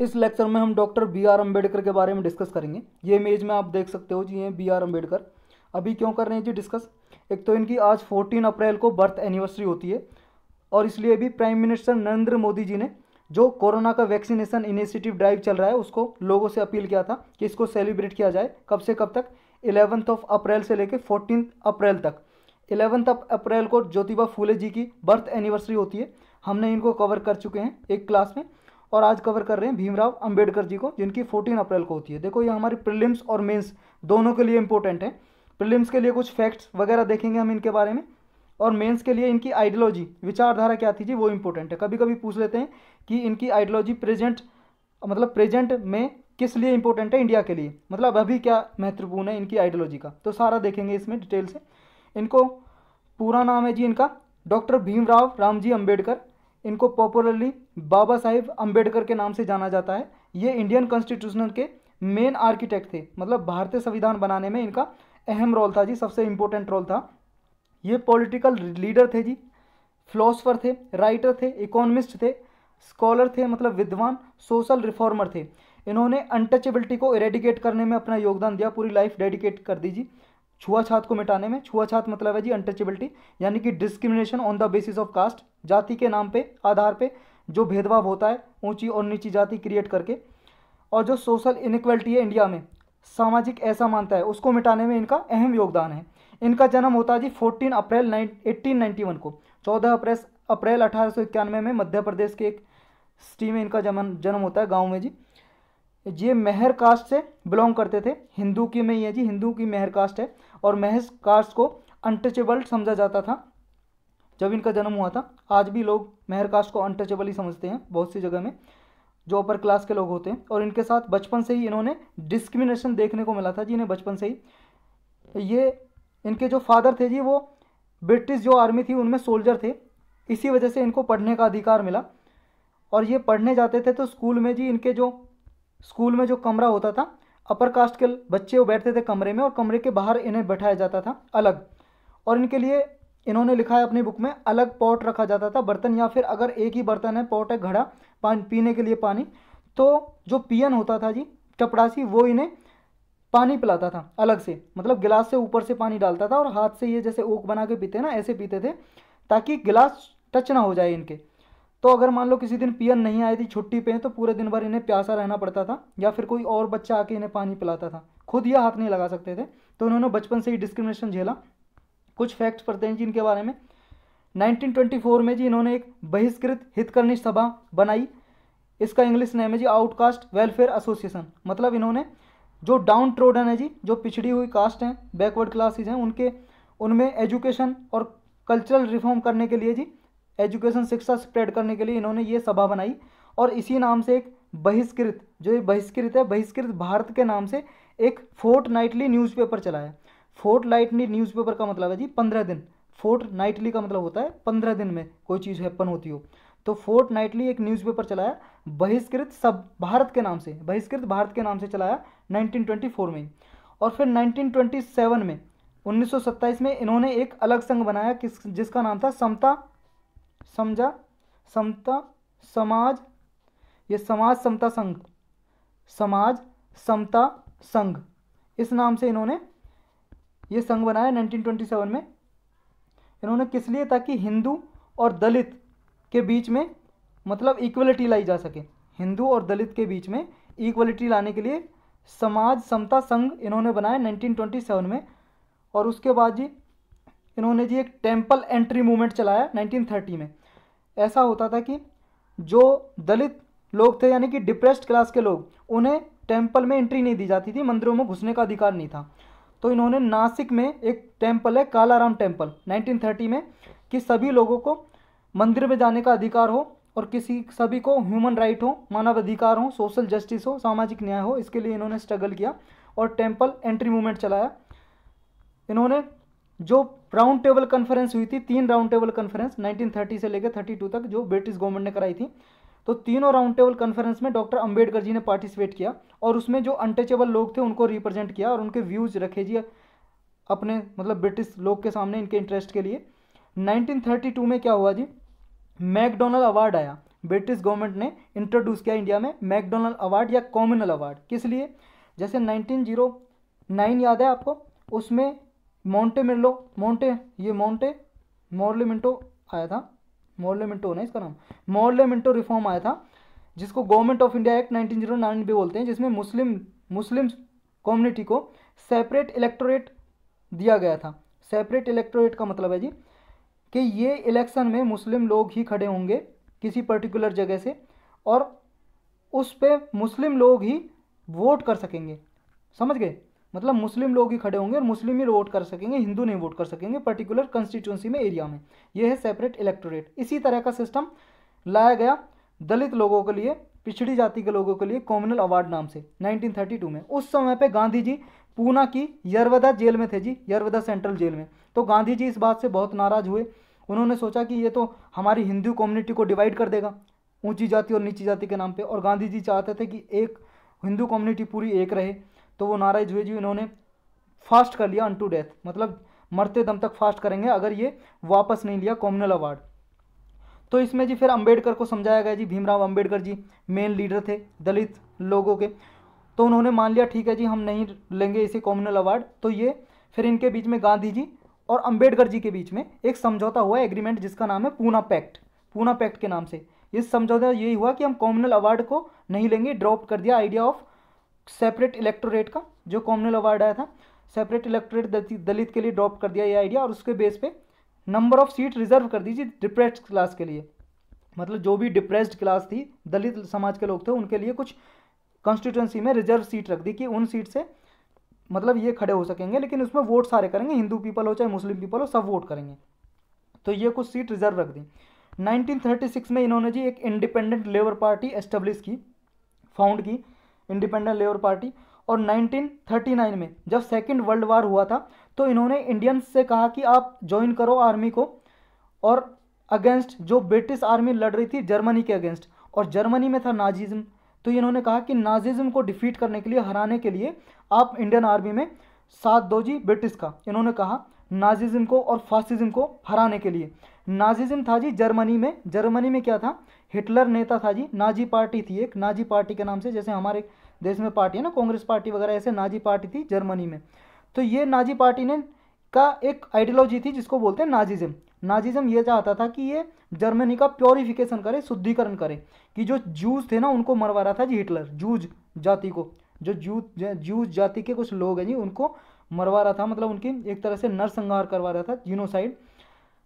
इस लेक्चर में हम डॉक्टर बी आर अम्बेडकर के बारे में डिस्कस करेंगे ये इमेज में आप देख सकते हो जी ये बी आर अम्बेडकर अभी क्यों कर रहे हैं जी डिस्कस एक तो इनकी आज 14 अप्रैल को बर्थ एनिवर्सरी होती है और इसलिए भी प्राइम मिनिस्टर नरेंद्र मोदी जी ने जो कोरोना का वैक्सीनेशन इनिशिएटिव ड्राइव चल रहा है उसको लोगों से अपील किया था कि इसको सेलिब्रेट किया जाए कब से कब तक इलेवंथ ऑफ अप्रैल से लेकर फोर्टीन अप्रैल तक इलेवंथ ऑफ अप्रैल को ज्योतिबा फूले जी की बर्थ एनिवर्सरी होती है हमने इनको कवर कर चुके हैं एक क्लास में और आज कवर कर रहे हैं भीमराव अंबेडकर जी को जिनकी 14 अप्रैल को होती है देखो ये हमारी प्रिलिम्स और मेंस दोनों के लिए इंपॉर्टेंट है प्रिलिम्स के लिए कुछ फैक्ट्स वगैरह देखेंगे हम इनके बारे में और मेंस के लिए इनकी आइडियोलॉजी विचारधारा क्या थी जी वो इंपॉर्टेंट है कभी कभी पूछ लेते हैं कि इनकी आइडियोलॉजी प्रेजेंट मतलब प्रेजेंट में किस लिए इंपॉर्टेंट है इंडिया के लिए मतलब अभी क्या महत्वपूर्ण है इनकी आइडियोलॉजी का तो सारा देखेंगे इसमें डिटेल से इनको पूरा नाम है जी इनका डॉक्टर भीमराव रामजी अम्बेडकर इनको पॉपुलरली बाबा साहेब अम्बेडकर के नाम से जाना जाता है ये इंडियन कॉन्स्टिट्यूशनल के मेन आर्किटेक्ट थे मतलब भारतीय संविधान बनाने में इनका अहम रोल था जी सबसे इम्पोर्टेंट रोल था ये पॉलिटिकल लीडर थे जी फिलोसफर थे राइटर थे इकोनमिस्ट थे स्कॉलर थे मतलब विद्वान सोशल रिफॉर्मर थे इन्होंने अनटचेबिलिटी को एरेडिकेट करने में अपना योगदान दिया पूरी लाइफ डेडिकेट कर दी जी छुआछात को मिटाने में छुआछात मतलब है जी अनटचेबिलिटी यानी कि discrimination on the basis of caste जाति के नाम पे आधार पे जो भेदभाव होता है ऊंची और नीची जाति क्रिएट करके और जो सोशल इनक्वलिटी है इंडिया में सामाजिक ऐसा मानता है उसको मिटाने में इनका अहम योगदान है इनका जन्म होता है जी fourteen April eighteen ninety one को चौदह अप्रैल अप्रैल अठारह में मध्य प्रदेश के एक सिटी में इनका जन्म जन्म होता है गाँव में जी ये मेहर कास्ट से बिलोंग करते थे हिंदू की में ही है जी हिंदू की मेहर कास्ट है और महज कास्ट को अनटचेबल समझा जाता था जब इनका जन्म हुआ था आज भी लोग मेहर कास्ट को अनटचेबल ही समझते हैं बहुत सी जगह में जो अपर क्लास के लोग होते हैं और इनके साथ बचपन से ही इन्होंने डिस्क्रिमिनेशन देखने को मिला था जी इन्हें बचपन से ही ये इनके जो फादर थे जी वो ब्रिटिश जो आर्मी थी उनमें सोल्जर थे इसी वजह से इनको पढ़ने का अधिकार मिला और ये पढ़ने जाते थे तो स्कूल में जी इनके जो स्कूल में जो कमरा होता था अपर कास्ट के बच्चे वो बैठते थे कमरे में और कमरे के बाहर इन्हें बैठाया जाता था अलग और इनके लिए इन्होंने लिखा है अपनी बुक में अलग पॉट रखा जाता था बर्तन या फिर अगर एक ही बर्तन है पॉट है घड़ा पान पीने के लिए पानी तो जो पियन होता था जी चपड़ासी वो इन्हें पानी पिलाता था अलग से मतलब गिलास से ऊपर से पानी डालता था और हाथ से ये जैसे ओक बना के पीते ना ऐसे पीते थे ताकि गिलास टच ना हो जाए इनके तो अगर मान लो किसी दिन पियन नहीं आई थी छुट्टी पे तो पूरे दिन भर इन्हें प्यासा रहना पड़ता था या फिर कोई और बच्चा आके इन्हें पानी पिलाता था खुद यह हाथ नहीं लगा सकते थे तो उन्होंने बचपन से ही डिस्क्रिमिनेशन झेला कुछ फैक्ट्स पढ़ते हैं जी इनके बारे में 1924 में जी इन्होंने एक बहिष्कृत हितकर्णी सभा बनाई इसका इंग्लिश नेम है जी आउटकास्ट वेलफेयर एसोसिएशन मतलब इन्होंने जो डाउन ट्रोडन है जी जो पिछड़ी हुई कास्ट हैं बैकवर्ड क्लासेज हैं उनके उनमें एजुकेशन और कल्चरल रिफॉर्म करने के लिए जी एजुकेशन शिक्षा स्प्रेड करने के लिए इन्होंने ये सभा बनाई और इसी नाम से एक बहिष्कृत जो ये बहिष्कृत है बहिष्कृत भारत के नाम से एक फोर्ट नाइटली न्यूज़पेपर चलाया फोर्ट नाइटली न्यूज़पेपर का मतलब है जी पंद्रह दिन फोर्ट नाइटली का मतलब होता है पंद्रह दिन में कोई चीज़ हैपन होती हो तो फोर्ट नाइटली एक न्यूज़पेपर चलाया बहिष्कृत सब भारत के नाम से बहिष्कृत भारत के नाम से चलाया 1924 में और फिर 1927 में 1927 में इन्होंने एक अलग संघ बनाया किस जिसका नाम था समता समझा समता समाज ये समाज समता संघ समाज समता संघ इस नाम से इन्होंने ये संघ बनाया 1927 में इन्होंने किस लिए ताकि हिंदू और दलित के बीच में मतलब इक्वलिटी लाई जा सके हिंदू और दलित के बीच में इक्वलिटी लाने के लिए समाज समता संघ इन्होंने बनाया 1927 में और उसके बाद जी इन्होंने जी एक टेम्पल एंट्री मूवमेंट चलाया 1930 में ऐसा होता था कि जो दलित लोग थे यानी कि डिप्रेस्ड क्लास के लोग उन्हें टेम्पल में एंट्री नहीं दी जाती थी मंदिरों में घुसने का अधिकार नहीं था तो इन्होंने नासिक में एक टेम्पल है कालाराम टेम्पल 1930 में कि सभी लोगों को मंदिर में जाने का अधिकार हो और किसी सभी को ह्यूमन राइट हो मानव अधिकार हो सोशल जस्टिस हो सामाजिक न्याय हो इसके लिए इन्होंने स्ट्रगल किया और टेम्पल एंट्री मूवमेंट चलाया इन्होंने जो राउंड टेबल कॉन्फ्रेंस हुई थी तीन राउंड टेबल कॉन्फ्रेंस 1930 से लेकर 32 तक जो ब्रिटिश गवर्नमेंट ने कराई थी तो तीनों राउंड टेबल कॉन्फ्रेंस में डॉक्टर अंबेडकर जी ने पार्टिसिपेट किया और उसमें जो अनटचेबल लोग थे उनको रिप्रेजेंट किया और उनके व्यूज़ रखे जी अपने मतलब ब्रिटिश लोग के सामने इनके इंटरेस्ट के लिए 1932 में क्या हुआ जी मैकडोनल्ड अवार्ड आया ब्रिटिश गवर्नमेंट ने इंट्रोड्यूस किया इंडिया में मैकडोनल्ड अवार्ड या कॉमनल अवार्ड किस लिए जैसे नाइन oh याद है आपको उसमें मोंटे मिलो मोंटे ये मोंटे मोरलीमेंटो आया था मोरले मिंटो ना इसका नाम मोरले मिंटो रिफॉर्म आया था जिसको गवर्नमेंट ऑफ इंडिया एक्ट 1909 भी बोलते हैं जिसमें मुस्लिम मुस्लिम कम्युनिटी को सेपरेट इलेक्टोरेट दिया गया था सेपरेट इलेक्टोरेट का मतलब है जी कि ये इलेक्शन में मुस्लिम लोग ही खड़े होंगे किसी पर्टिकुलर जगह से और उस पर मुस्लिम लोग ही वोट कर सकेंगे समझ गए मतलब मुस्लिम लोग ही खड़े होंगे और मुस्लिम ही वोट कर सकेंगे हिंदू नहीं वोट कर सकेंगे पर्टिकुलर कंस्टिट्यूंसी में एरिया में यह है सेपरेट इलेक्टोरेट इसी तरह का सिस्टम लाया गया दलित लोगों के लिए पिछड़ी जाति के लोगों के लिए कॉमनल अवार्ड नाम से 1932 में उस समय पे गांधी जी पूना की यरवदा जेल में थे जी यरवदा सेंट्रल जेल में तो गांधी जी इस बात से बहुत नाराज हुए उन्होंने सोचा कि ये तो हमारी हिंदू कम्युनिटी को डिवाइड कर देगा ऊंची जाति और नीची जाति के नाम पे और गांधी जी चाहते थे कि एक हिंदू कम्युनिटी पूरी एक रहे तो वो नाराज हुए जी इन्होंने फास्ट कर लिया अनटू डेथ मतलब मरते दम तक फास्ट करेंगे अगर ये वापस नहीं लिया कॉमनल अवार्ड तो इसमें जी फिर अंबेडकर को समझाया गया जी भीमराव अंबेडकर जी मेन लीडर थे दलित लोगों के तो उन्होंने मान लिया ठीक है जी हम नहीं लेंगे इसे कॉम्युनल अवार्ड तो ये फिर इनके बीच में गांधी जी और अंबेडकर जी के बीच में एक समझौता हुआ एग्रीमेंट जिसका नाम है पूना पैक्ट पूना पैक्ट के नाम से इस समझौता यही हुआ कि हम कॉम्युनल अवार्ड को नहीं लेंगे ड्रॉप कर दिया आइडिया ऑफ सेपरेट इलेक्टोरेट का जो कॉमनल अवार्ड आया था सेपरेट इलेक्टोरेट दलित के लिए ड्रॉप कर दिया ये आइडिया और उसके बेस पे नंबर ऑफ सीट रिजर्व कर दीजिए डिप्रेस्ड क्लास के लिए मतलब जो भी डिप्रेस्ड क्लास थी दलित समाज के लोग थे उनके लिए कुछ कॉन्स्टिट्यूंसी में रिजर्व सीट रख दी कि उन सीट से मतलब ये खड़े हो सकेंगे लेकिन उसमें वोट सारे करेंगे हिंदू पीपल हो चाहे मुस्लिम पीपल हो सब वोट करेंगे तो ये कुछ सीट रिजर्व रख दी 1936 में इन्होंने जी एक इंडिपेंडेंट लेबर पार्टी एस्टेब्लिश की फाउंड की इंडिपेंडेंट लेबर पार्टी और 1939 में जब सेकेंड वर्ल्ड वार हुआ था तो इन्होंने इंडियंस से कहा कि आप ज्वाइन करो आर्मी को और अगेंस्ट जो ब्रिटिश आर्मी लड़ रही थी जर्मनी के अगेंस्ट और जर्मनी में था नाजिज्म तो इन्होंने कहा कि नाजिज़म को डिफीट करने के लिए हराने के लिए आप इंडियन आर्मी में सात दो जी ब्रिटिश का इन्होंने कहा नाजिज्म को और फासिज्म को हराने के लिए नाजिज्म था जी जर्मनी में जर्मनी में क्या था हिटलर नेता था जी नाजी पार्टी थी एक नाजी पार्टी के नाम से जैसे हमारे देश में पार्टी है ना कांग्रेस पार्टी वगैरह ऐसे नाजी पार्टी थी जर्मनी में तो ये नाजी पार्टी ने का एक आइडियोलॉजी थी जिसको बोलते हैं नाजीज़म नाजीज़म ये चाहता था कि ये जर्मनी का प्योरिफिकेशन करे शुद्धिकरण करे कि जो जूज थे ना उनको मरवा रहा था जी हिटलर जूज जाति को जो जू जूज जाति के कुछ लोग हैं जी उनको मरवा रहा था मतलब उनकी एक तरह से नरसंहार करवा रहा था जीनोसाइड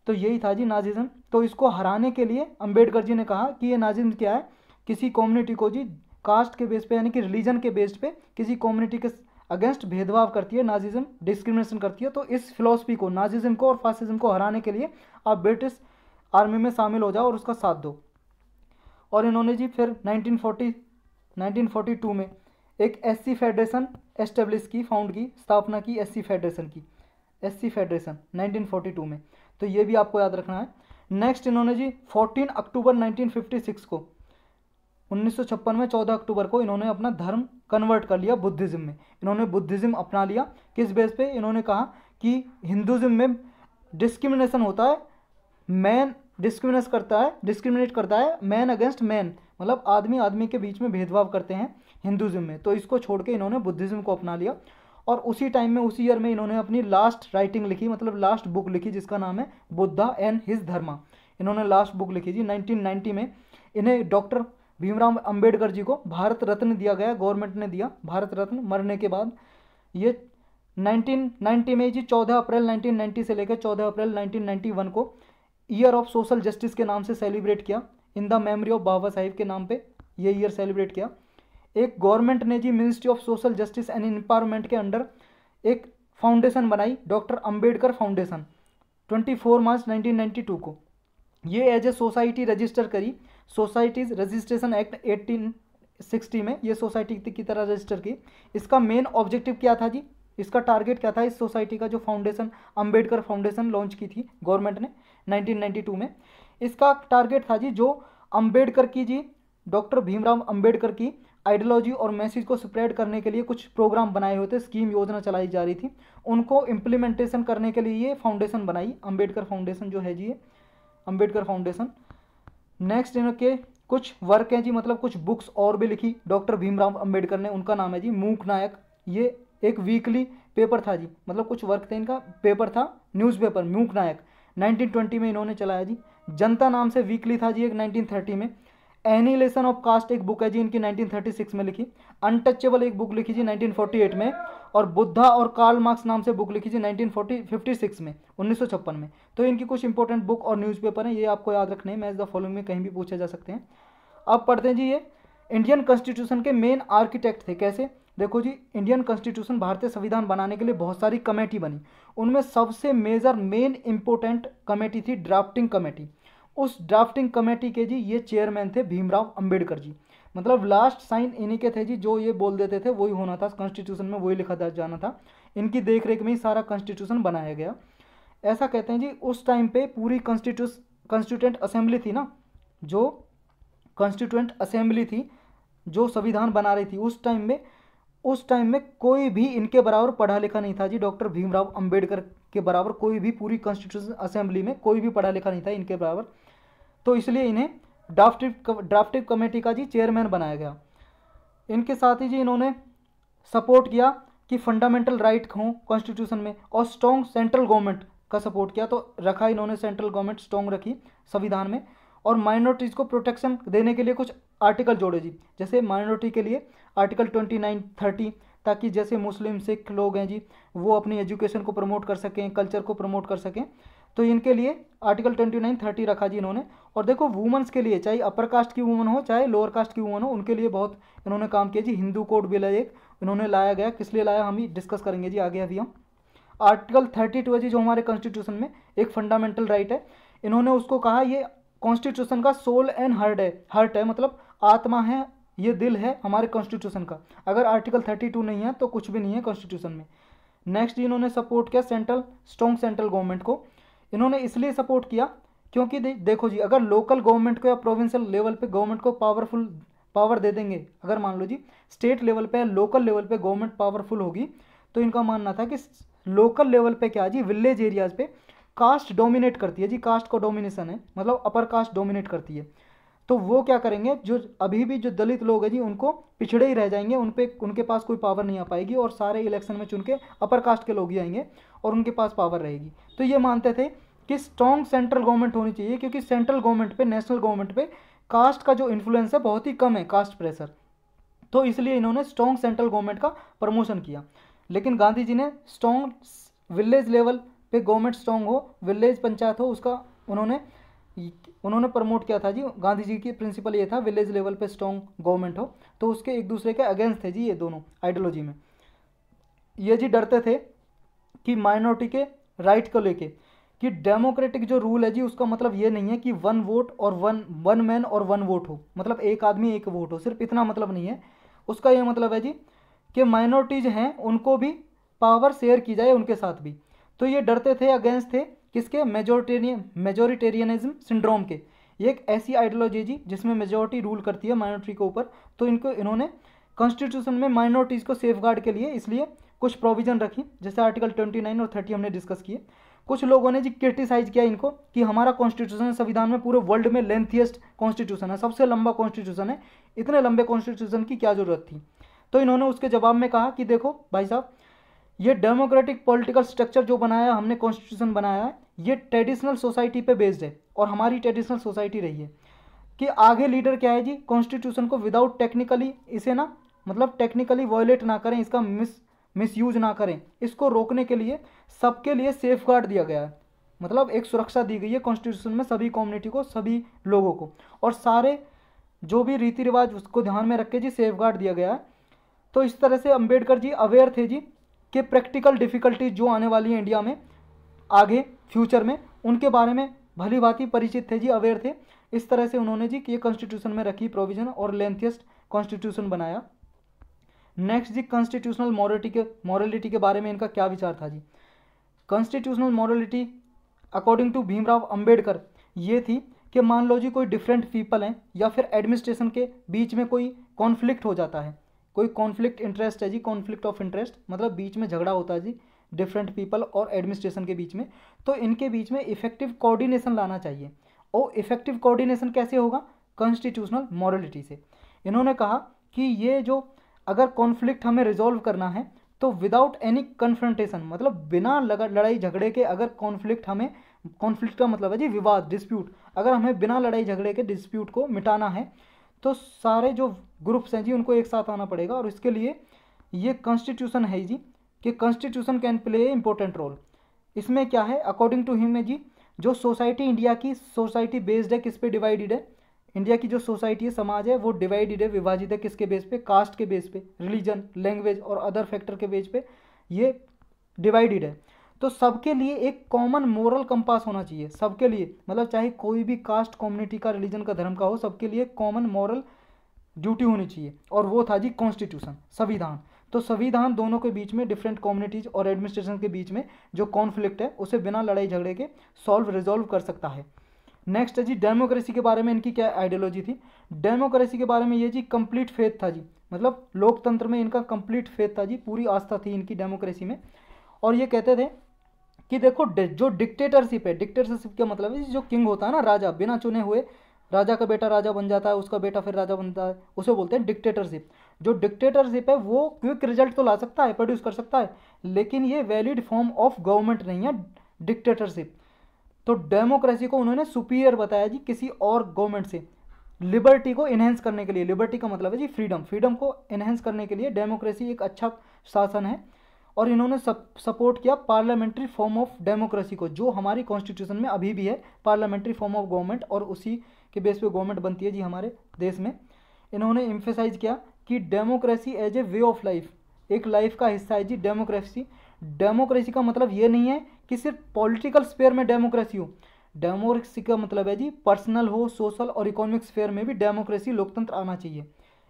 तो यही था जी नाजिज्म तो इसको हराने के लिए अम्बेडकर जी ने कहा कि ये नाजिम क्या है किसी कम्युनिटी को जी कास्ट के बेस पे यानी कि रिलीजन के बेस पे किसी कम्युनिटी के अगेंस्ट भेदभाव करती है नाजिज्म डिस्क्रिमिनेशन करती है तो इस फिलोसफी को नाजिज्म को और फासिज्म को हराने के लिए आप ब्रिटिश आर्मी में शामिल हो जाओ और उसका साथ दो और इन्होंने जी फिर नाइनटीन फोर्टी में एक एस फेडरेशन एस्टेब्लिश की फाउंड की स्थापना की एस फेडरेशन की एस फेडरेशन नाइनटीन में तो ये भी आपको याद रखना है नेक्स्ट इन्होंने जी 14 अक्टूबर 1956 को उन्नीस में 14 अक्टूबर को इन्होंने अपना धर्म कन्वर्ट कर लिया बुद्धिज्म में इन्होंने बुद्धिज्म अपना लिया किस बेस पे इन्होंने कहा कि हिंदुज़्म में डिस्क्रिमिनेशन होता है मैन डिस्क्रिमिनेट करता है डिस्क्रिमिनेट करता है मैन अगेंस्ट मैन मतलब आदमी आदमी के बीच में भेदभाव करते हैं हिंदुज्म में तो इसको छोड़ के इन्होंने बुद्धिज़्म को अपना लिया और उसी टाइम में उसी ईयर में इन्होंने अपनी लास्ट राइटिंग लिखी मतलब लास्ट बुक लिखी जिसका नाम है बुद्धा एंड हिज धर्मा इन्होंने लास्ट बुक लिखी जी 1990 में इन्हें डॉक्टर भीमराव अंबेडकर जी को भारत रत्न दिया गया गवर्नमेंट ने दिया भारत रत्न मरने के बाद ये 1990 में जी 14 अप्रैल 1990 से लेकर 14 अप्रैल 1991 को ईयर ऑफ सोशल जस्टिस के नाम से सेलिब्रेट किया in the memory of Baba Sahib के नाम पे ये ईयर सेलिब्रेट किया एक गवर्नमेंट ने जी ministry of social justice and empowerment के अंडर एक फाउंडेशन बनाई doctor Ambedkar foundation twenty March nineteen को ये एज ए सोसाइटी रजिस्टर करी सोसाइटीज़ रजिस्ट्रेशन एक्ट 1860 सिक्सटी में ये सोसाइटी की तरह रजिस्टर की इसका मेन ऑब्जेक्टिव क्या था जी इसका टारगेट क्या था इस सोसाइटी का जो फाउंडेशन अंबेडकर फाउंडेशन लॉन्च की थी गवर्नमेंट ने 1992 में इसका टारगेट था जी जो अंबेडकर की जी डॉक्टर भीमराव अंबेडकर की आइडियोलॉजी और मैसेज को स्प्रेड करने के लिए कुछ प्रोग्राम बनाए हुए थे स्कीम योजना चलाई जा रही थी उनको इम्प्लीमेंटेशन करने के लिए ये फाउंडेशन बनाई अंबेडकर फाउंडेशन जो है जी ये अम्बेडकर फाउंडेशन नेक्स्ट इनके कुछ वर्क हैं जी मतलब कुछ बुक्स और भी लिखी डॉक्टर भीमराव अंबेडकर ने उनका नाम है जी मूक नायक ये एक वीकली पेपर था जी मतलब कुछ वर्क थे इनका पेपर था न्यूज़पेपर मूक नायक 1920 में इन्होंने चलाया जी जनता नाम से वीकली था जी एक 1930 में एनिलेशन ऑफ कास्ट एक बुक है जी इनकी 1936 में लिखी अनटचेबल एक बुक लिखी थी 1948 में और बुद्धा और कार्ल मार्क्स नाम से बुक लिखी थी 1956 में उन्नीस में तो इनकी कुछ इंपॉर्टेंट बुक और न्यूज़पेपर हैं ये आपको याद रखने हैं मैं द फॉलोइंग में कहीं भी पूछे जा सकते हैं अब पढ़ते हैं जी ये इंडियन कॉन्स्टिट्यूशन के मेन आर्किटेक्ट थे कैसे देखो जी इंडियन कॉन्स्टिट्यूशन भारतीय संविधान बनाने के लिए बहुत सारी कमेटी बनी उनमें सबसे मेजर मेन इंपॉर्टेंट कमेटी थी ड्राफ्टिंग कमेटी उस ड्राफ्टिंग कमेटी के जी ये चेयरमैन थे भीमराव अंबेडकर जी मतलब लास्ट साइन इन्हीं के थे जी जो ये बोल देते थे वही होना था कॉन्स्टिट्यूशन में वही लिखा जाना था इनकी देख रेख में ही सारा कॉन्स्टिट्यूशन बनाया गया ऐसा कहते हैं जी उस टाइम पर पूरी कॉन्स्टिट्यूस कॉन्स्टिट्यूंट असेंबली थी ना जो कॉन्स्टिट्यूंट असेंबली थी जो संविधान बना रही थी उस टाइम में उस टाइम में कोई भी इनके बराबर पढ़ा लिखा नहीं था जी डॉक्टर भीमराव अंबेडकर के बराबर कोई भी पूरी कॉन्स्टिट्यूशन असेंबली में कोई भी पढ़ा लिखा नहीं था इनके बराबर तो इसलिए इन्हें ड्राफ्टिव ड्राफ्टिव कमेटी का जी चेयरमैन बनाया गया इनके साथ ही जी इन्होंने सपोर्ट किया कि फंडामेंटल राइट हों कॉन्स्टिट्यूशन में और स्ट्रॉन्ग सेंट्रल गवर्नमेंट का सपोर्ट किया तो रखा इन्होंने सेंट्रल गवर्नमेंट स्ट्रॉन्ग रखी संविधान में और माइनॉरिटीज़ को प्रोटेक्शन देने के लिए कुछ आर्टिकल जोड़े जी जैसे माइनॉरिटी के लिए आर्टिकल ट्वेंटी नाइन थर्टी ताकि जैसे मुस्लिम सिख लोग हैं जी वो अपनी एजुकेशन को प्रमोट कर सकें कल्चर को प्रमोट कर सकें तो इनके लिए आर्टिकल ट्वेंटी नाइन थर्टी रखा जी इन्होंने और देखो वुमेंस के लिए चाहे अपर कास्ट की वुमन हो चाहे लोअर कास्ट की वुमन हो उनके लिए बहुत इन्होंने काम किया जी हिंदू कोड बिल है एक इन्होंने लाया गया किस लिए लाया हम ही डिस्कस करेंगे जी आगे अभी हम आर्टिकल थर्टी टू है जी जो हमारे कॉन्स्टिट्यूशन में एक फंडामेंटल राइट है इन्होंने उसको कहा ये कॉन्स्टिट्यूशन का सोल एंड हर्ट है हर्ट है मतलब आत्मा है ये दिल है हमारे कॉन्स्टिट्यूशन का अगर आर्टिकल थर्टी टू नहीं है तो कुछ भी नहीं है कॉन्स्टिट्यूशन में नेक्स्ट इन्होंने सपोर्ट किया सेंट्रल स्ट्रॉन्ग सेंट्रल गवर्नमेंट को इन्होंने इसलिए सपोर्ट किया क्योंकि दे, देखो जी अगर लोकल गवर्नमेंट को या प्रोविंशियल लेवल पे गवर्नमेंट को पावरफुल पावर दे देंगे अगर मान लो जी स्टेट लेवल पे या लोकल लेवल पे गवर्नमेंट पावरफुल होगी तो इनका मानना था कि लोकल लेवल पे क्या जी विलेज एरियाज़ पे कास्ट डोमिनेट करती है जी कास्ट को डोमिनेशन है मतलब अपर कास्ट डोमिनेट करती है तो वो क्या करेंगे जो अभी भी जो दलित लोग हैं जी उनको पिछड़े ही रह जाएंगे उन पर उनके पास कोई पावर नहीं आ पाएगी और सारे इलेक्शन में चुन के अपर कास्ट के लोग ही आएंगे और उनके पास पावर रहेगी तो ये मानते थे कि स्ट्रॉन्ग सेंट्रल गवर्नमेंट होनी चाहिए क्योंकि सेंट्रल गवर्नमेंट पर नेशनल गवर्नमेंट पे कास्ट का जो इन्फ्लुएंस है बहुत ही कम है कास्ट प्रेशर तो इसलिए इन्होंने स्ट्रॉन्ग सेंट्रल गवर्नमेंट का प्रमोशन किया लेकिन गांधी जी ने स्ट्रॉन्ग विलेज लेवल पे गवर्नमेंट स्ट्रॉन्ग हो विलेज पंचायत हो उसका उन्होंने उन्होंने प्रमोट किया था जी गांधी जी की प्रिंसिपल ये था विलेज लेवल पे स्ट्रॉन्ग गवर्नमेंट हो तो उसके एक दूसरे के अगेंस्ट थे जी ये दोनों आइडियोलॉजी में ये जी डरते थे कि माइनॉरिटी के राइट को लेके कि डेमोक्रेटिक जो रूल है जी उसका मतलब ये नहीं है कि वन वोट और वन वन मैन और वन वोट हो मतलब एक आदमी एक वोट हो सिर्फ इतना मतलब नहीं है उसका यह मतलब है जी कि माइनॉरिटीज हैं उनको भी पावर शेयर की जाए उनके साथ भी तो ये डरते थे अगेंस्ट थे किसके मेजोरिटेरियन मेजोरिटेरियनिज्म सिंड्रोम के ये एक ऐसी आइडियोलॉजी जी जिसमें मेजोरिटी रूल करती है माइनॉरिटी के ऊपर तो इनको इन्होंने कॉन्स्टिट्यूशन में माइनॉरिटीज़ को सेफ के लिए इसलिए कुछ प्रोविज़न रखी जैसे आर्टिकल ट्वेंटी नाइन और थर्टी हमने डिस्कस किए कुछ लोगों ने जी क्रिटिसाइज किया इनको कि हमारा कॉन्स्टिट्यूशन संविधान में पूरे वर्ल्ड में लेंथियस्ट कॉन्स्टिट्यूशन है सबसे लंबा कॉन्स्टिट्यूशन है इतने लंबे कॉन्स्टिट्यूशन की क्या ज़रूरत थी तो इन्होंने उसके जवाब में कहा कि देखो भाई साहब ये डेमोक्रेटिक पॉलिटिकल स्ट्रक्चर जो बनाया हमने कॉन्स्टिट्यूशन बनाया है ये ट्रेडिशनल सोसाइटी पे बेस्ड है और हमारी ट्रेडिशनल सोसाइटी रही है कि आगे लीडर क्या है जी कॉन्स्टिट्यूशन को विदाउट टेक्निकली इसे ना मतलब टेक्निकली वॉयलेट ना करें इसका मिस मिस यूज ना करें इसको रोकने के लिए सबके लिए सेफ गार्ड दिया गया है मतलब एक सुरक्षा दी गई है कॉन्स्टिट्यूशन में सभी कम्युनिटी को सभी लोगों को और सारे जो भी रीति रिवाज उसको ध्यान में रख के जी सेफ गार्ड दिया गया है तो इस तरह से अम्बेडकर जी अवेयर थे जी कि प्रैक्टिकल डिफ़िकल्टीज जो आने वाली है इंडिया में आगे फ्यूचर में उनके बारे में भली भांति परिचित थे जी अवेयर थे इस तरह से उन्होंने जी ये कॉन्स्टिट्यूशन में रखी प्रोविजन और लेंथियस्ट कॉन्स्टिट्यूशन बनाया नेक्स्ट जी कॉन्स्टिट्यूशनल मॉरलिटी के मॉरलिटी के बारे में इनका क्या विचार था जी constitutional morality according to Bhimrao Ambedkar ये थी कि मान लो जी कोई डिफरेंट पीपल हैं या फिर एडमिनिस्ट्रेशन के बीच में कोई कॉन्फ्लिक्ट हो जाता है कोई कॉन्फ्लिक्ट इंटरेस्ट है जी कॉन्फ्लिक्ट ऑफ इंटरेस्ट मतलब बीच में झगड़ा होता है जी डिफरेंट पीपल और एडमिनिस्ट्रेशन के बीच में तो इनके बीच में इफेक्टिव कोऑर्डिनेशन लाना चाहिए और इफेक्टिव कोऑर्डिनेशन कैसे होगा कॉन्स्टिट्यूशनल मॉरलिटी से इन्होंने कहा कि ये जो अगर कॉन्फ्लिक्ट हमें रिजोल्व करना है तो विदाउट एनी कन्फ्रंटेशन मतलब बिना लड़ाई झगड़े के अगर कॉन्फ्लिक्ट हमें कॉन्फ्लिक्ट का मतलब है जी विवाद डिस्प्यूट अगर हमें बिना लड़ाई झगड़े के डिस्प्यूट को मिटाना है तो सारे जो ग्रुप्स हैं जी उनको एक साथ आना पड़ेगा और इसके लिए ये कॉन्स्टिट्यूशन है जी कि constitution can play important role इसमें क्या है अकॉर्डिंग टू हिम जी जो सोसाइटी इंडिया की सोसाइटी बेस्ड है किस पे डिवाइडेड है इंडिया की जो सोसाइटी है समाज है वो डिवाइडेड है विभाजित है किसके बेस पे कास्ट के बेस पे रिलीजन लैंग्वेज और अदर फैक्टर के बेस पे ये डिवाइडेड है तो सबके लिए एक कॉमन मॉरल कंपास होना चाहिए सबके लिए मतलब चाहे कोई भी कास्ट कम्युनिटी का रिलीजन का धर्म का हो सबके लिए कॉमन मॉरल ड्यूटी होनी चाहिए और वो था जी कॉन्स्टिट्यूशन संविधान तो संविधान दोनों के बीच में डिफरेंट कम्युनिटीज और एडमिनिस्ट्रेशन के बीच में जो कॉन्फ्लिक्ट है उसे बिना लड़ाई झगड़े के सॉल्व रिजॉल्व कर सकता है नेक्स्ट है जी डेमोक्रेसी के बारे में इनकी क्या आइडियोलॉजी थी डेमोक्रेसी के बारे में ये जी कंप्लीट फेथ था जी मतलब लोकतंत्र में इनका कंप्लीट फेथ था जी पूरी आस्था थी इनकी डेमोक्रेसी में और ये कहते थे कि देखो जो डिक्टेटरशिप है डिक्टेटरशिप का मतलब है जो किंग होता है ना राजा बिना चुने हुए राजा का बेटा राजा बन जाता है उसका बेटा फिर राजा बनता है उसे बोलते हैं डिक्टेटरशिप जो डिक्टेटरशिप है वो क्विक रिजल्ट तो ला सकता है प्रोड्यूस कर सकता है लेकिन ये वैलिड फॉर्म ऑफ गवर्नमेंट नहीं है डिक्टेटरशिप तो डेमोक्रेसी को उन्होंने सुपीरियर बताया जी किसी और गवर्नमेंट से लिबर्टी को इन्हेंस करने के लिए लिबर्टी का मतलब है जी फ्रीडम फ्रीडम को इन्हेंस करने के लिए डेमोक्रेसी एक अच्छा शासन है और इन्होंने सप, सपोर्ट किया पार्लियामेंट्री फॉर्म ऑफ डेमोक्रेसी को जो हमारी कॉन्स्टिट्यूशन में अभी भी है पार्लियामेंट्री फॉर्म ऑफ गवर्नमेंट और उसी के बेस पे गवर्नमेंट बनती है जी हमारे देश में इन्होंने इम्फेसाइज किया कि democracy as a way of life एक लाइफ का हिस्सा है जी डेमोक्रेसी डेमोक्रेसी का मतलब ये नहीं है कि सिर्फ पॉलिटिकल स्पेयर में डेमोक्रेसी हो डेमोक्रेसी का मतलब है जी पर्सनल हो सोशल और इकोनॉमिक स्पेयर में भी डेमोक्रेसी लोकतंत्र आना चाहिए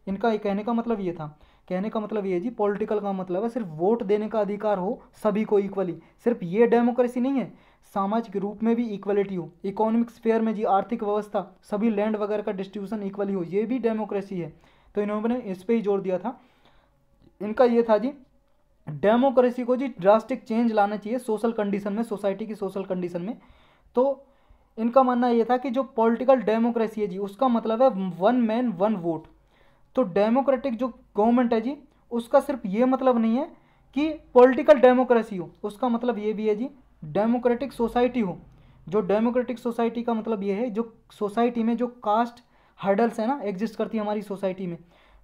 इनका कहने का मतलब ये था कहने का मतलब ये है जी पॉलिटिकल का मतलब है सिर्फ वोट देने का अधिकार हो सभी को इक्वली सिर्फ ये डेमोक्रेसी नहीं है सामाजिक रूप में भी इक्वलिटी हो इकोनॉमिक स्पेयर में जी आर्थिक व्यवस्था सभी लैंड वगैरह का डिस्ट्रीब्यूशन इक्वली हो ये भी डेमोक्रेसी है तो इन्होंने इस पर ही जोर दिया था इनका ये था जी डेमोक्रेसी को जी ड्रास्टिक चेंज लाना चाहिए सोशल कंडीशन में सोसाइटी की सोशल कंडीशन में तो इनका मानना ये था कि जो पॉलिटिकल डेमोक्रेसी है जी उसका मतलब है वन मैन वन वोट तो डेमोक्रेटिक जो गवर्नमेंट है जी उसका सिर्फ ये मतलब नहीं है कि पॉलिटिकल डेमोक्रेसी हो उसका मतलब ये भी है जी डेमोक्रेटिक सोसाइटी हो जो डेमोक्रेटिक सोसाइटी का मतलब ये है जो सोसाइटी में जो कास्ट हर्डल्स है ना एग्जिस्ट करती है हमारी सोसाइटी में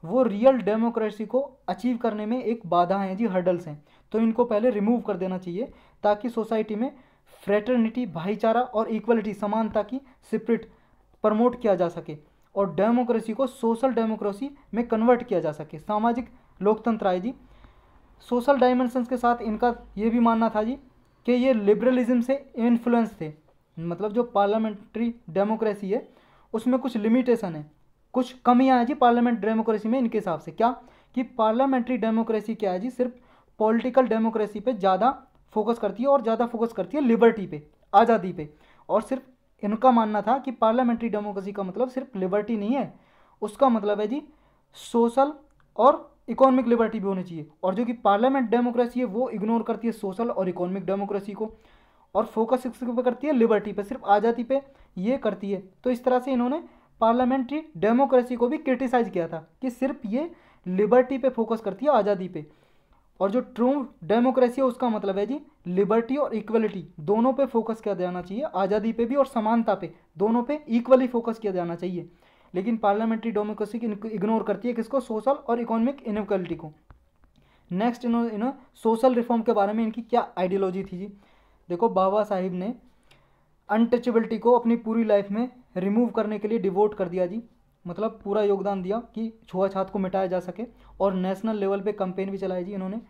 वो रियल डेमोक्रेसी को अचीव करने में एक बाधा है जी हर्डल्स हैं तो इनको पहले रिमूव कर देना चाहिए ताकि सोसाइटी में फ्रेटर्निटी भाईचारा और इक्वलिटी समानता की स्प्रिट प्रमोट किया जा सके और डेमोक्रेसी को सोशल डेमोक्रेसी में कन्वर्ट किया जा सके सामाजिक लोकतंत्र आए जी सोशल डायमेंशंस के साथ इनका ये भी मानना था जी कि ये लिबरलिज्म से इन्फ्लुएंस थे मतलब जो पार्लियामेंट्री डेमोक्रेसी है उसमें कुछ लिमिटेशन है कुछ कमियाँ हैं जी पार्लियामेंट डेमोक्रेसी में इनके हिसाब से क्या कि पार्लियामेंट्री डेमोक्रेसी क्या है जी सिर्फ पॉलिटिकल डेमोक्रेसी पे ज़्यादा फोकस करती है और ज़्यादा फोकस करती है लिबर्टी पे आज़ादी पे और सिर्फ इनका मानना था कि पार्लियामेंट्री डेमोक्रेसी का मतलब सिर्फ लिबर्टी नहीं है उसका मतलब है जी सोशल और इकोनॉमिक लिबर्टी भी होनी चाहिए और जो कि पार्लियामेंट डेमोक्रेसी है वो इग्नोर करती है सोशल और इकोनॉमिक डेमोक्रेसी को और फोकस किसके करती है लिबर्टी पे सिर्फ आज़ादी पे ये करती है तो इस तरह से इन्होंने पार्लियामेंट्री डेमोक्रेसी को भी क्रिटिसाइज किया था कि सिर्फ ये लिबर्टी पे फोकस करती है आज़ादी पे और जो ट्रू डेमोक्रेसी है उसका मतलब है जी लिबर्टी और इक्वलिटी दोनों पे फोकस किया जाना चाहिए आज़ादी पे भी और समानता पे दोनों पे इक्वली फोकस किया जाना चाहिए लेकिन पार्लियामेंट्री डेमोक्रेसी इग्नोर करती है किसको सोशल और इकोनॉमिक इनक्वलिटी को नेक्स्ट इन्होंने सोशल रिफॉर्म के बारे में इनकी क्या आइडियोलॉजी थी जी देखो बाबा साहिब ने अनटचेबिलिटी को अपनी पूरी लाइफ में रिमूव करने के लिए डिवोट कर दिया जी मतलब पूरा योगदान दिया कि छुआछात को मिटाया जा सके और नेशनल लेवल पे कंपेन भी चलाई जी इन्होंने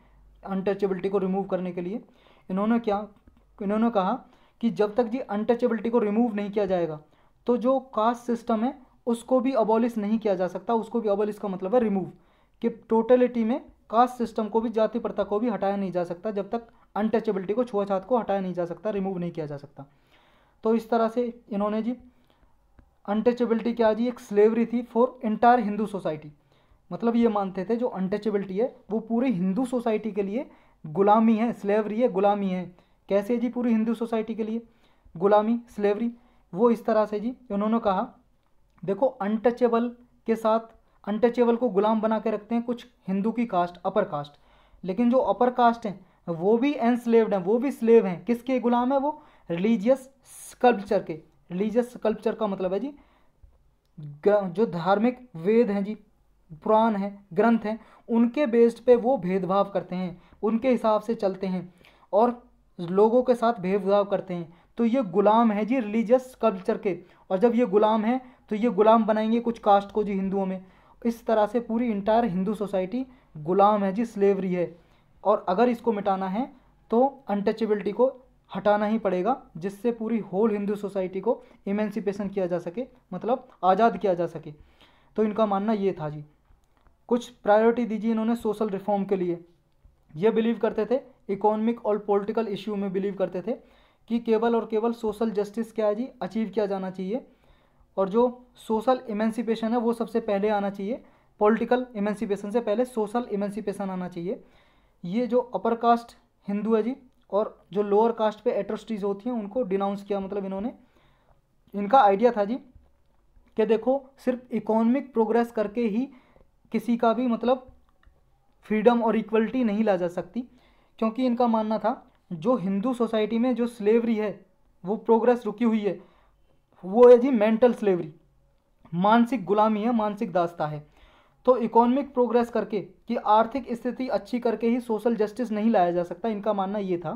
अनटचेबिलिटी को रिमूव करने के लिए इन्होंने क्या इन्होंने कहा कि जब तक जी अनटचेबिलिटी को रिमूव नहीं किया जाएगा तो जो कास्ट सिस्टम है उसको भी अबॉलिश नहीं किया जा सकता उसको भी अबॉलिश का मतलब है रिमूव कि टोटलिटी में कास्ट सिस्टम को भी जाति प्रथा को भी हटाया नहीं जा सकता जब तक अनटचेबिलिटी को छुआछात को हटाया नहीं जा सकता रिमूव नहीं किया जा सकता तो इस तरह से इन्होंने जी अनटचेबिलिटी क्या जी एक स्लेवरी थी फॉर इंटायर हिंदू सोसाइटी मतलब ये मानते थे जो अनटचेबिलिटी है वो पूरी हिंदू सोसाइटी के लिए गुलामी है स्लेवरी है गुलामी है कैसे जी पूरी हिंदू सोसाइटी के लिए गुलामी स्लेवरी वो इस तरह से जी उन्होंने कहा देखो अनटचेबल के साथ अनटचेबल को गुलाम बना के रखते हैं कुछ हिंदू की कास्ट अपर कास्ट लेकिन जो अपर कास्ट हैं वो भी एनस्लेव्ड हैं वो भी स्लेव हैं किसके गुलाम है वो रिलीजियस स्कल्पचर के रिलीजियस स्कल्पचर का मतलब है जी जो धार्मिक वेद हैं जी पुराण हैं ग्रंथ हैं उनके बेस्ड पे वो भेदभाव करते हैं उनके हिसाब से चलते हैं और लोगों के साथ भेदभाव करते हैं तो ये गुलाम है जी रिलीजियस कल्चर के और जब ये गुलाम हैं तो ये गुलाम बनाएंगे कुछ कास्ट को जी हिंदुओं में इस तरह से पूरी इंटायर हिंदू सोसाइटी गुलाम है जी स्लेवरी है और अगर इसको मिटाना है तो अनटचेबिलिटी को हटाना ही पड़ेगा जिससे पूरी होल हिंदू सोसाइटी को इमेंसिपेशन किया जा सके मतलब आज़ाद किया जा सके तो इनका मानना ये था जी कुछ प्रायोरिटी दीजिए इन्होंने सोशल रिफॉर्म के लिए ये बिलीव करते थे इकोनॉमिक और पॉलिटिकल इश्यू में बिलीव करते थे कि केवल और केवल सोशल जस्टिस क्या है जी अचीव किया जाना चाहिए और जो सोशल इमेंसिपेशन है वो सबसे पहले आना चाहिए पॉलिटिकल इमेंसिपेशन से पहले सोशल इमेंसिपेशन आना चाहिए ये जो अपर कास्ट हिंदू है जी और जो लोअर कास्ट पे एट्रोसिटीज़ होती हैं उनको डिनाउंस किया मतलब इन्होंने इनका आइडिया था जी कि देखो सिर्फ इकोनॉमिक प्रोग्रेस करके ही किसी का भी मतलब फ्रीडम और इक्वलिटी नहीं ला जा सकती क्योंकि इनका मानना था जो हिंदू सोसाइटी में जो स्लेवरी है वो प्रोग्रेस रुकी हुई है वो है जी मेंटल स्लेवरी मानसिक गुलामी है मानसिक दास्ता है तो इकोनॉमिक प्रोग्रेस करके कि आर्थिक स्थिति अच्छी करके ही सोशल जस्टिस नहीं लाया जा सकता इनका मानना ये था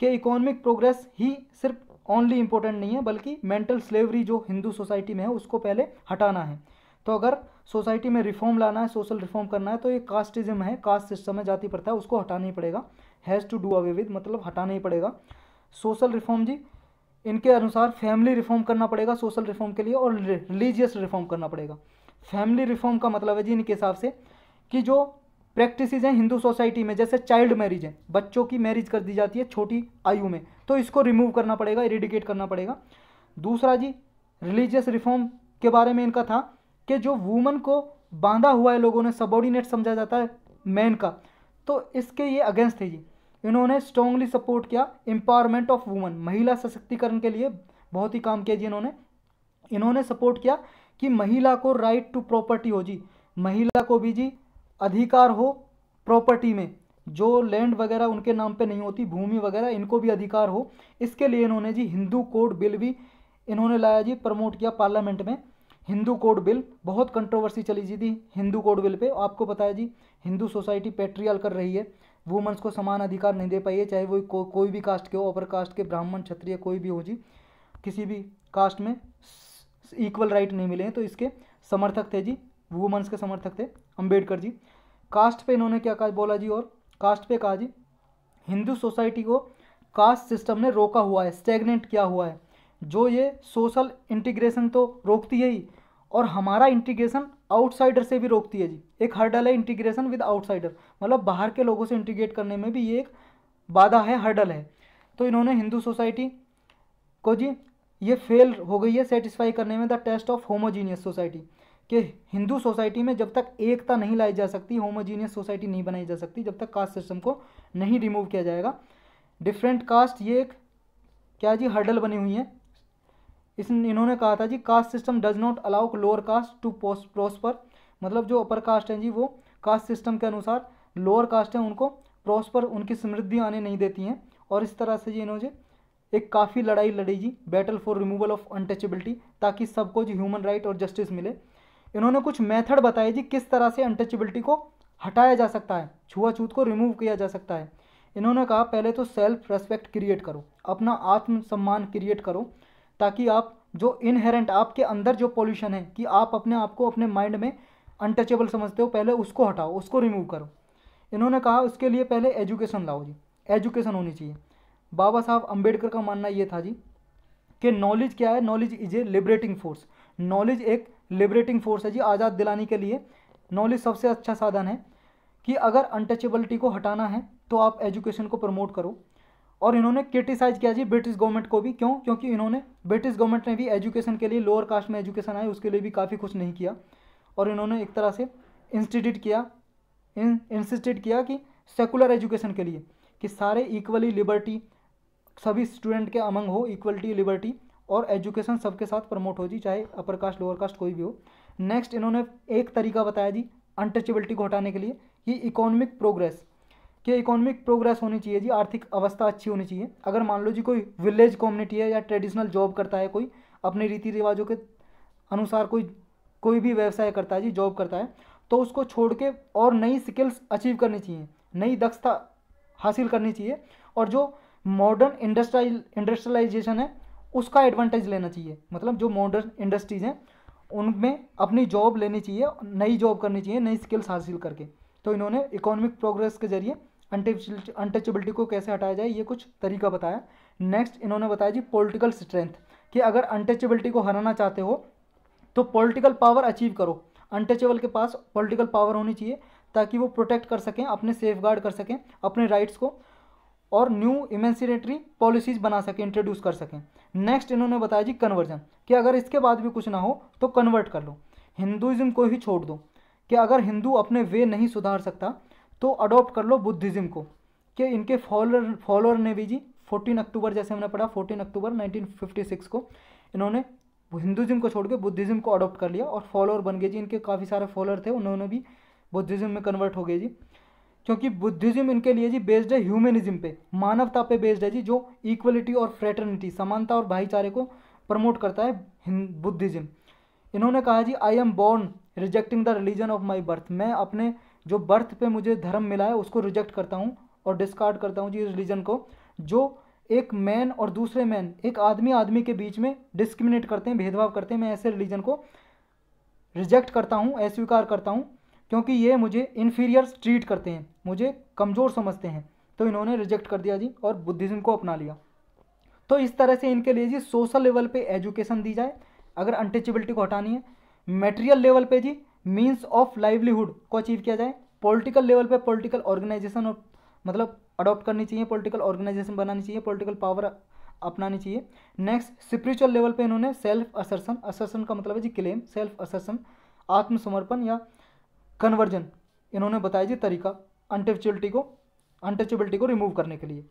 कि इकोनॉमिक प्रोग्रेस ही सिर्फ ओनली इम्पोर्टेंट नहीं है बल्कि मेंटल स्लेवरी जो हिंदू सोसाइटी में है उसको पहले हटाना है तो अगर सोसाइटी में रिफॉर्म लाना है सोशल रिफॉर्म करना है तो ये कास्टिज्म है कास्ट सिस्टम है जाति प्रथा उसको हटाना ही पड़ेगा has to do away with मतलब हटाना ही पड़ेगा सोशल रिफॉर्म जी इनके अनुसार फैमिली रिफॉर्म करना पड़ेगा सोशल रिफॉर्म के लिए और रिलीजियस रिफॉर्म करना पड़ेगा फैमिली रिफॉर्म का मतलब है जी इनके हिसाब से कि जो प्रैक्टिस हैं हिंदू सोसाइटी में जैसे चाइल्ड मैरिज है बच्चों की मैरिज कर दी जाती है छोटी आयु में तो इसको रिमूव करना पड़ेगा इरिडिकेट करना पड़ेगा दूसरा जी रिलीजियस रिफॉर्म के बारे में इनका था कि जो वूमन को बांधा हुआ है लोगों ने सबॉर्डिनेट समझा जाता है मैन का तो इसके ये अगेंस्ट थे जी इन्होंने स्ट्रॉन्गली सपोर्ट किया एम्पावरमेंट ऑफ वुमन महिला सशक्तिकरण के लिए बहुत ही काम किया जी इन्होंने इन्होंने सपोर्ट किया कि महिला को राइट टू प्रॉपर्टी हो जी महिला को भी जी अधिकार हो प्रॉपर्टी में जो लैंड वगैरह उनके नाम पे नहीं होती भूमि वगैरह इनको भी अधिकार हो इसके लिए इन्होंने जी हिंदू कोड बिल भी इन्होंने लाया जी प्रमोट किया पार्लियामेंट में हिंदू कोड बिल बहुत कंट्रोवर्सी चली जी थी हिंदू कोड बिल पे आपको पता है जी हिंदू सोसाइटी पेट्रियल कर रही है वुमेंस को समान अधिकार नहीं दे पाई है चाहे वो को, कोई भी कास्ट के हो अपर कास्ट के ब्राह्मण क्षत्रिय कोई भी हो जी किसी भी कास्ट में इक्वल राइट नहीं मिले हैं तो इसके समर्थक थे जी वुमेंस के समर्थक थे अम्बेडकर जी कास्ट पे इन्होंने क्या कहा बोला जी और कास्ट पे कहा जी हिंदू सोसाइटी को कास्ट सिस्टम ने रोका हुआ है स्टेगनेंट किया हुआ है जो ये सोशल इंटीग्रेशन तो रोकती है ही और हमारा इंटीग्रेशन आउटसाइडर से भी रोकती है जी एक हर्डल है इंटीग्रेशन विद आउटसाइडर मतलब बाहर के लोगों से इंटीग्रेट करने में भी ये एक बाधा है हर्डल है तो इन्होंने हिंदू सोसाइटी को जी ये फेल हो गई है सेटिस्फाई करने में the test of homogeneous society कि हिंदू सोसाइटी में जब तक एकता नहीं लाई जा सकती होमोजीनियस सोसाइटी नहीं बनाई जा सकती जब तक कास्ट सिस्टम को नहीं रिमूव किया जाएगा डिफरेंट कास्ट ये एक क्या जी हर्डल बनी हुई है इस इन्होंने कहा था जी caste system does not allow lower caste to prosper मतलब जो अपर कास्ट हैं जी वो कास्ट सिस्टम के अनुसार लोअर कास्ट हैं उनको प्रॉस्पर उनकी समृद्धि आने नहीं देती हैं और इस तरह से जी इन्होंने एक काफ़ी लड़ाई लड़ी जी battle for removal of untouchability ताकि सबको जी ह्यूमन राइट और जस्टिस मिले इन्होंने कुछ मेथड बताए जी किस तरह से अनटचेबिलिटी को हटाया जा सकता है छुआछूत को रिमूव किया जा सकता है इन्होंने कहा पहले तो सेल्फ रेस्पेक्ट क्रिएट करो अपना आत्मसम्मान क्रिएट करो ताकि आप जो इनहेरेंट आपके अंदर जो पॉल्यूशन है कि आप अपने आप को अपने माइंड में अनटचेबल समझते हो पहले उसको हटाओ उसको रिमूव करो इन्होंने कहा उसके लिए पहले एजुकेशन लाओ जी एजुकेशन होनी चाहिए बाबा साहब अंबेडकर का मानना ये था जी कि नॉलेज क्या है knowledge is a liberating force knowledge एक लिबरेटिंग फोर्स है जी आज़ाद दिलाने के लिए नॉलेज सबसे अच्छा साधन है कि अगर अनटचेबिलिटी को हटाना है तो आप एजुकेशन को प्रमोट करो और इन्होंने क्रिटिसाइज किया जी ब्रिटिश गवर्नमेंट को भी क्यों क्योंकि इन्होंने ब्रिटिश गवर्नमेंट ने भी एजुकेशन के लिए लोअर कास्ट में एजुकेशन आए उसके लिए भी काफ़ी कुछ नहीं किया और इन्होंने एक तरह से इंस्टीट्यूट किया इंस्टीट्यूट किया कि सेकुलर एजुकेशन के लिए कि सारे इक्वली लिबर्टी सभी स्टूडेंट के अमंग हो इक्वलिटी लिबर्टी और एजुकेशन सबके साथ प्रमोट हो जी चाहे अपर कास्ट लोअर कास्ट कोई भी हो नेक्स्ट इन्होंने एक तरीका बताया जी अनटचेबिलिटी को हटाने के लिए ये इकोनॉमिक प्रोग्रेस कि इकोनॉमिक प्रोग्रेस होनी चाहिए जी आर्थिक अवस्था अच्छी होनी चाहिए अगर मान लो जी कोई विलेज कम्युनिटी है या ट्रेडिशनल जॉब करता है कोई अपने रीति रिवाजों के अनुसार कोई कोई भी व्यवसाय करता है जी जॉब करता है तो उसको छोड़ के और नई स्किल्स अचीव करनी चाहिए नई दक्षता हासिल करनी चाहिए और जो मॉडर्न इंडस्ट्राइज इंडस्ट्रियलाइजेशन है उसका एडवांटेज लेना चाहिए मतलब जो मॉडर्न इंडस्ट्रीज़ हैं उनमें अपनी जॉब लेनी चाहिए नई जॉब करनी चाहिए नई स्किल्स हासिल करके तो इन्होंने इकोनॉमिक प्रोग्रेस के जरिए अनटचबिलिटी को कैसे हटाया जाए ये कुछ तरीका बताया नेक्स्ट इन्होंने बताया जी पॉलिटिकल स्ट्रेंथ कि अगर अनटचबिलिटी को हराना चाहते हो तो पॉलिटिकल पावर अचीव करो अनटचेबल के पास पॉलिटिकल पावर होनी चाहिए ताकि वो प्रोटेक्ट कर सकें अपने सेफ गार्ड कर सकें अपने राइट्स को और न्यू इमेंसिनेटरी पॉलिसीज बना सकें इंट्रोड्यूस कर सकें नेक्स्ट इन्होंने बताया जी कन्वर्जन कि अगर इसके बाद भी कुछ ना हो तो कन्वर्ट कर लो हिंदुज़म को ही छोड़ दो कि अगर हिंदू अपने वे नहीं सुधार सकता तो अडोप्ट कर लो बुद्धिज़्म को कि इनके फॉलोअर फॉलोअर ने भी जी 14 अक्टूबर जैसे हमने पढ़ा 14 अक्टूबर 1956 को इन्होंने हिंदुज़म को छोड़ के बुद्धिज़्म को अडोप्ट कर लिया और फॉलोअर बन गए जी इनके काफ़ी सारे फॉलोअर थे उन्होंने भी बुद्धिज़्म में कन्वर्ट हो गए जी क्योंकि बुद्धिज्म इनके लिए जी बेस्ड है ह्यूमेनिज्म पे मानवता पे बेस्ड है जी जो इक्वलिटी और फ्रेटर्निटी समानता और भाईचारे को प्रमोट करता है बुद्धिज्म इन्होंने कहा जी I am born rejecting the religion of my birth मैं अपने जो बर्थ पे मुझे धर्म मिला है उसको रिजेक्ट करता हूँ और डिस्कार्ड करता हूँ जी रिलीजन को जो एक मैन और दूसरे मैन एक आदमी आदमी के बीच में डिस्क्रिमिनेट करते हैं भेदभाव करते हैं मैं ऐसे रिलीजन को रिजेक्ट करता हूँ अस्वीकार करता हूँ क्योंकि ये मुझे इन्फीरियर ट्रीट करते हैं मुझे कमज़ोर समझते हैं तो इन्होंने रिजेक्ट कर दिया जी और बुद्धिज़्म को अपना लिया तो इस तरह से इनके लिए जी सोशल लेवल पे एजुकेशन दी जाए अगर अनटचबिलिटी को हटानी है मेटेरियल लेवल पे जी मींस ऑफ लाइवलीहुड को अचीव किया जाए पॉलिटिकल लेवल पे पॉलिटिकल ऑर्गेनाइजेशन और मतलब अडॉप्ट करनी चाहिए पॉलिटिकल ऑर्गेनाइजेशन बनानी चाहिए पॉलिटिकल पावर अपनानी चाहिए नेक्स्ट स्परिचुअल लेवल पर इन्होंने सेल्फ असर्सन असर्सन का मतलब है जी क्लेम सेल्फ असर्सन आत्मसमर्पण या कन्वर्जन इन्होंने बताया जी तरीका अनटचबिलिटी को अनटचबिलिटी को रिमूव करने के लिए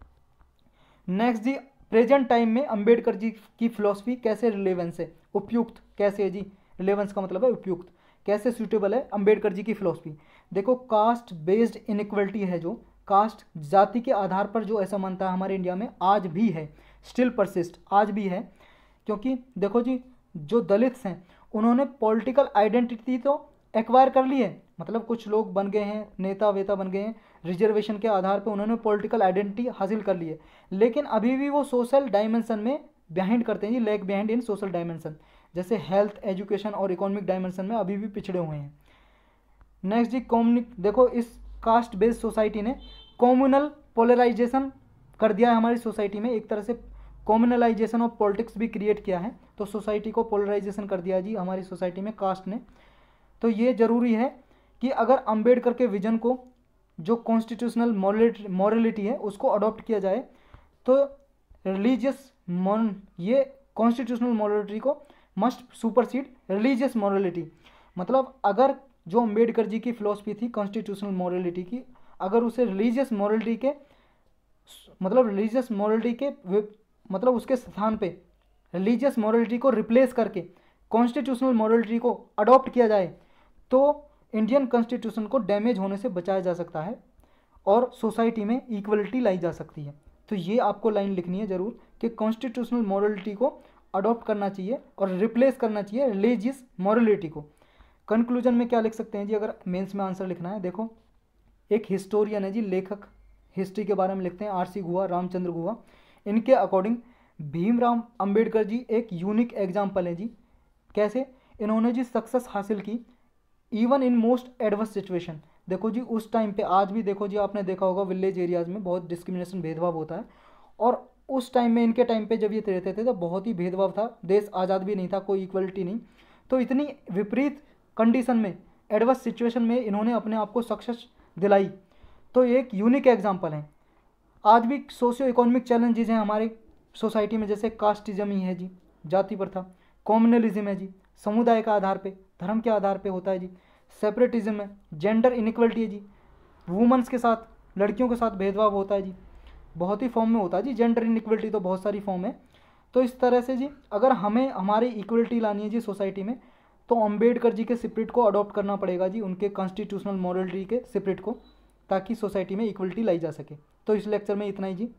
नेक्स्ट जी प्रेजेंट टाइम में अंबेडकर जी की फिलोसफी कैसे रिलेवेंस है उपयुक्त कैसे है जी रिलेवेंस का मतलब है उपयुक्त कैसे सूटेबल है अंबेडकर जी की फिलोसफी देखो कास्ट बेस्ड इनक्वलिटी है जो कास्ट जाति के आधार पर जो ऐसा मानता है हमारे इंडिया में आज भी है स्टिल परसिस्ट आज भी है क्योंकि देखो जी जो दलित्स हैं उन्होंने पॉलिटिकल आइडेंटिटी तो एक्वायर कर लिए मतलब कुछ लोग बन गए हैं नेता वेता बन गए हैं रिजर्वेशन के आधार पर उन्होंने पॉलिटिकल आइडेंटिटी हासिल कर ली है लेकिन अभी भी वो सोशल डायमेंशन में बिहाइंड करते हैं जी lack behind in social dimension जैसे हेल्थ एजुकेशन और इकोनॉमिक डायमेंशन में अभी भी पिछड़े हुए हैं नेक्स्ट जी कॉम्युनिक देखो इस कास्ट बेस्ड सोसाइटी ने कॉम्युनल पोलराइजेशन कर दिया है हमारी सोसाइटी में एक तरह से कॉम्युनलाइजेशन ऑफ पॉलिटिक्स भी क्रिएट किया है तो सोसाइटी को पोलराइजेशन कर दिया जी हमारी सोसाइटी में कास्ट ने तो ये ज़रूरी है कि अगर अम्बेडकर के विजन को जो कॉन्स्टिट्यूशनल मॉरलिटी है उसको अडॉप्ट किया जाए तो रिलीजियस मॉन ये कॉन्स्टिट्यूशनल मॉरलिटी को मस्ट सुपरसीड रिलीजियस मॉरलिटी मतलब अगर जो अम्बेडकर जी की फ़िलोसफी थी कॉन्स्टिट्यूशनल मॉरलिटी की अगर उसे रिलीजियस मॉरलिटी के मतलब रिलीजियस मॉरलिटी के मतलब उसके स्थान पे रिलीजियस मॉरलिटी को रिप्लेस करके कॉन्स्टिट्यूशनल मॉरलिटी को अडॉप्ट किया जाए तो इंडियन कॉन्स्टिट्यूशन को डैमेज होने से बचाया जा सकता है और सोसाइटी में इक्वलिटी लाई जा सकती है तो ये आपको लाइन लिखनी है ज़रूर कि कॉन्स्टिट्यूशनल मॉरलिटी को अडॉप्ट करना चाहिए और रिप्लेस करना चाहिए रिलीजियस मॉरलिटी को कंक्लूजन में क्या लिख सकते हैं जी अगर मेंस में आंसर लिखना है देखो एक हिस्टोरियन है जी लेखक हिस्ट्री के बारे में लिखते हैं आरसी गुहा रामचंद्र गुहा इनके अकॉर्डिंग भीमराव अंबेडकर जी एक यूनिक एग्जाम्पल है जी कैसे इन्होंने जी सक्सेस हासिल की even in most adverse situation देखो जी उस टाइम पे आज भी देखो जी आपने देखा होगा विलेज एरियाज़ में बहुत डिस्क्रिमिनेशन भेदभाव होता है और उस टाइम में इनके टाइम पे जब ये रहते थे तो बहुत ही भेदभाव था देश आज़ाद भी नहीं था कोई इक्वलिटी नहीं तो इतनी विपरीत कंडीशन में एडवर्स सिचुएशन में इन्होंने अपने आप को सक्सेस दिलाई तो एक यूनिक एग्जाम्पल है आज भी सोशियो इकोनॉमिक चैलेंजेज हैं हमारे सोसाइटी में जैसे कास्टिज्म ही है जी जाति प्रथा कॉम्युनलिज्म है जी समुदाय का आधार पे धर्म के आधार पे होता है जी सेपरेटिज्म है जेंडर इनक्वलिटी है जी वुमेंस के साथ लड़कियों के साथ भेदभाव होता है जी बहुत ही फॉर्म में होता है जी जेंडर इनक्वलिटी तो बहुत सारी फॉर्म है तो इस तरह से जी अगर हमें हमारी इक्वलिटी लानी है जी सोसाइटी में तो अम्बेडकर जी के स्प्रिट को अडॉप्ट करना पड़ेगा जी उनके कॉन्स्टिट्यूशनल मॉरलिटी के स्प्रिट को ताकि सोसाइटी में इक्वलिटी लाई जा सके तो इस लेक्चर में इतना ही जी